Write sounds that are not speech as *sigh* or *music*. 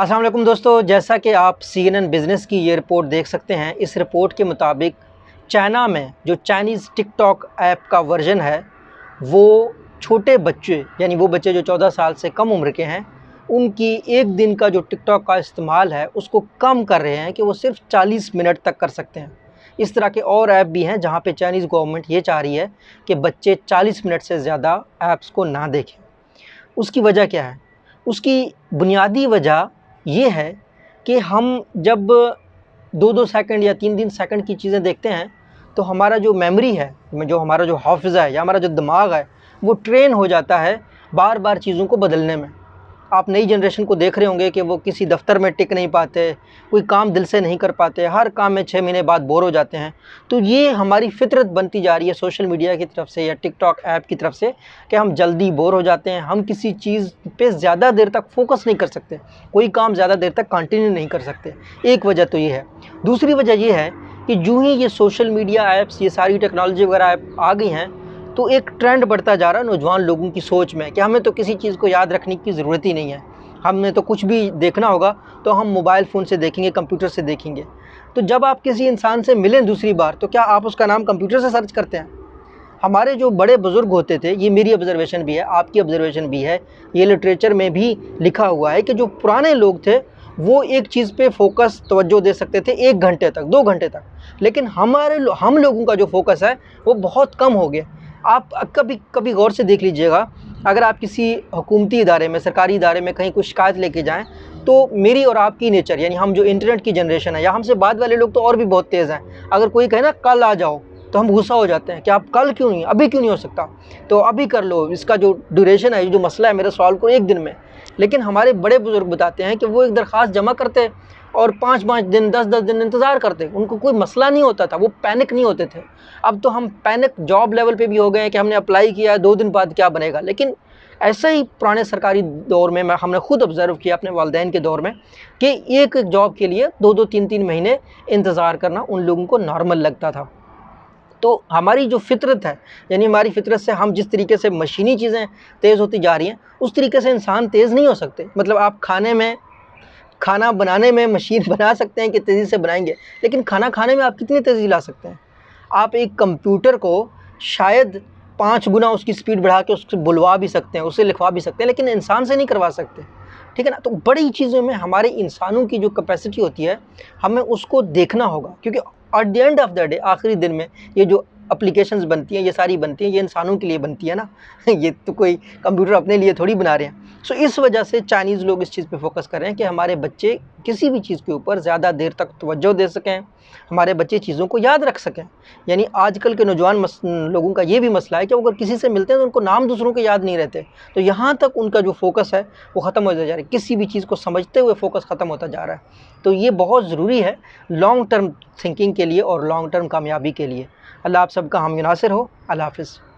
असलम दोस्तों जैसा कि आप सी एन एन बिज़नेस की ये रिपोर्ट देख सकते हैं इस रिपोर्ट के मुताबिक चाइना में जो चाइनीज़ टिकटॉक ऐप का वर्जन है वो छोटे बच्चे यानी वो बच्चे जो 14 साल से कम उम्र के हैं उनकी एक दिन का जो टिकटॉक का इस्तेमाल है उसको कम कर रहे हैं कि वो सिर्फ 40 मिनट तक कर सकते हैं इस तरह के और ऐप भी हैं जहाँ पर चाइनीज़ गवर्नमेंट ये चाह रही है कि बच्चे चालीस मिनट से ज़्यादा ऐप्स को ना देखें उसकी वजह क्या है उसकी बुनियादी वजह ये है कि हम जब दो दो सेकंड या तीन तीन सेकंड की चीज़ें देखते हैं तो हमारा जो मेमोरी है जो हमारा जो हाफिज़ा है या हमारा जो दिमाग है वो ट्रेन हो जाता है बार बार चीज़ों को बदलने में आप नई जनरेशन को देख रहे होंगे कि वो किसी दफ्तर में टिक नहीं पाते कोई काम दिल से नहीं कर पाते हर काम में छः महीने बाद बोर हो जाते हैं तो ये हमारी फितरत बनती जा रही है सोशल मीडिया की तरफ से या टिकटॉक ऐप की तरफ से कि हम जल्दी बोर हो जाते हैं हम किसी चीज़ पे ज़्यादा देर तक फोकस नहीं कर सकते कोई काम ज़्यादा देर तक कंटिन्यू नहीं कर सकते एक वजह तो ये है दूसरी वजह यह है कि जूँ ही ये सोशल मीडिया ऐप्स ये सारी टेक्नोलॉजी वगैरह ऐप आ गई हैं तो एक ट्रेंड बढ़ता जा रहा है नौजवान लोगों की सोच में कि हमें तो किसी चीज़ को याद रखने की ज़रूरत ही नहीं है हमें तो कुछ भी देखना होगा तो हम मोबाइल फ़ोन से देखेंगे कंप्यूटर से देखेंगे तो जब आप किसी इंसान से मिलें दूसरी बार तो क्या आप उसका नाम कंप्यूटर से सर्च करते हैं हमारे जो बड़े बुज़ुर्ग होते थे ये मेरी ऑब्जर्वेशन भी है आपकी ऑब्जर्वेशन भी है ये लिटरेचर में भी लिखा हुआ है कि जो पुराने लोग थे वो एक चीज़ पे फोकस तवज्जो दे सकते थे एक घंटे तक दो घंटे तक लेकिन हमारे हम लोगों का जो फोकस है वो बहुत कम हो गया आप कभी कभी गौर से देख लीजिएगा अगर आप किसी हुकूमती इदारे में सरकारी इदारे में कहीं कुछ शिकायत लेके जाएं तो मेरी और आपकी नेचर यानी हम जो इंटरनेट की जनरेशन है या हमसे बाद वाले लोग तो और भी बहुत तेज़ हैं अगर कोई कहे ना कल आ जाओ तो हम गुस्सा हो जाते हैं कि आप कल क्यों नहीं अभी क्यों नहीं हो सकता तो अभी कर लो इसका जो ड्यूरेशन है जो मसला है मेरा सॉल्व करो एक दिन में लेकिन हमारे बड़े बुज़ुर्ग बताते हैं कि वो एक दरख्वास्त जमा करते और पाँच पाँच दिन दस दस दिन इंतज़ार करते उनको कोई मसला नहीं होता था वो पैनिक नहीं होते थे अब तो हम पैनिक जॉब लेवल पे भी हो गए हैं कि हमने अप्लाई किया है दो दिन बाद क्या बनेगा लेकिन ऐसे ही पुराने सरकारी दौर में मैं हमने खुद ऑब्ज़र्व किया अपने वालदेन के दौर में कि एक एक जॉब के लिए दो दो तीन तीन महीने इंतज़ार करना उन लोगों को नॉर्मल लगता था तो हमारी जो फितरत है यानी हमारी फितरत से हम जिस तरीके से मशीनी चीज़ें तेज़ होती जा रही हैं उस तरीके से इंसान तेज़ नहीं हो सकते मतलब आप खाने में खाना बनाने में मशीन *laughs* बना सकते हैं कि तेज़ी से बनाएंगे लेकिन खाना खाने में आप कितनी तेज़ी ला सकते हैं आप एक कंप्यूटर को शायद पाँच गुना उसकी स्पीड बढ़ा के उससे बुलवा भी सकते हैं उससे लिखवा भी सकते हैं लेकिन इंसान से नहीं करवा सकते ठीक है ना तो बड़ी चीज़ों में हमारे इंसानों की जो कैपेसिटी होती है हमें उसको देखना होगा क्योंकि at the end of the day आखिरी दिन में ये जो अप्लीकेशन बनती हैं ये सारी बनती हैं ये इंसानों के लिए बनती है ना *laughs* ये तो कोई कंप्यूटर अपने लिए थोड़ी बना रहे हैं सो so, इस वजह से चाइनीज़ लोग इस चीज़ पे फोकस कर रहे हैं कि हमारे बच्चे किसी भी चीज़ के ऊपर ज़्यादा देर तक तवज्जो दे सकें हमारे बच्चे चीज़ों को याद रख सकें यानी आजकल के नौजवान लोगों का ये भी मसला है कि अगर किसी से मिलते हैं तो उनको नाम दूसरों के याद नहीं रहते तो यहाँ तक उनका जो फोकस है वो ख़त्म होता जा रहा है किसी भी चीज़ को समझते हुए फोकस ख़त्म होता जा रहा है तो ये बहुत ज़रूरी है लॉन्ग टर्म थिंकिंग के लिए और लॉन्ग टर्म कामयाबी के लिए अल्लाह आप सबका हम मुनासर हो अल्लाह हाफिज़